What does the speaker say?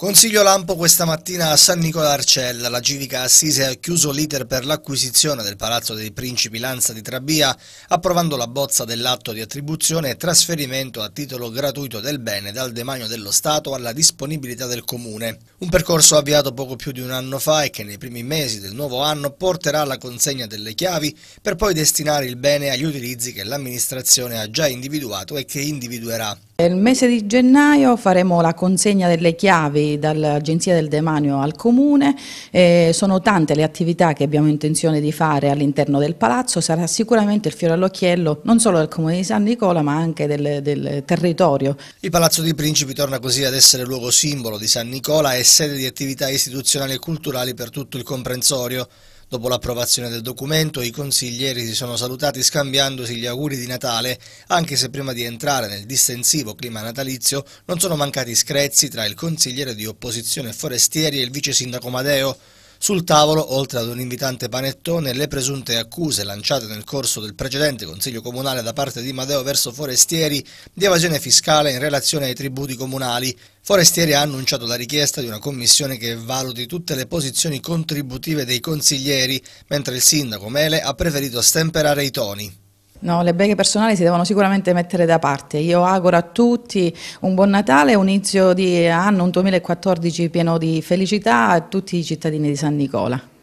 Consiglio Lampo questa mattina a San Nicola Arcella. La civica assise ha chiuso l'iter per l'acquisizione del Palazzo dei Principi Lanza di Trabia, approvando la bozza dell'atto di attribuzione e trasferimento a titolo gratuito del bene dal demanio dello Stato alla disponibilità del Comune. Un percorso avviato poco più di un anno fa e che nei primi mesi del nuovo anno porterà alla consegna delle chiavi per poi destinare il bene agli utilizzi che l'amministrazione ha già individuato e che individuerà. Il mese di gennaio faremo la consegna delle chiavi dall'Agenzia del Demanio al Comune, eh, sono tante le attività che abbiamo intenzione di fare all'interno del palazzo, sarà sicuramente il fiore all'occhiello non solo del Comune di San Nicola ma anche del, del territorio. Il Palazzo dei Principi torna così ad essere luogo simbolo di San Nicola e sede di attività istituzionali e culturali per tutto il comprensorio. Dopo l'approvazione del documento, i consiglieri si sono salutati scambiandosi gli auguri di Natale, anche se prima di entrare nel distensivo clima natalizio non sono mancati screzzi tra il consigliere di opposizione Forestieri e il vice sindaco Madeo. Sul tavolo, oltre ad un invitante panettone, le presunte accuse lanciate nel corso del precedente Consiglio Comunale da parte di Madeo verso Forestieri di evasione fiscale in relazione ai tributi comunali. Forestieri ha annunciato la richiesta di una commissione che valuti tutte le posizioni contributive dei consiglieri, mentre il sindaco Mele ha preferito stemperare i toni. No, le beghe personali si devono sicuramente mettere da parte. Io auguro a tutti un buon Natale, un inizio di anno, un 2014 pieno di felicità a tutti i cittadini di San Nicola.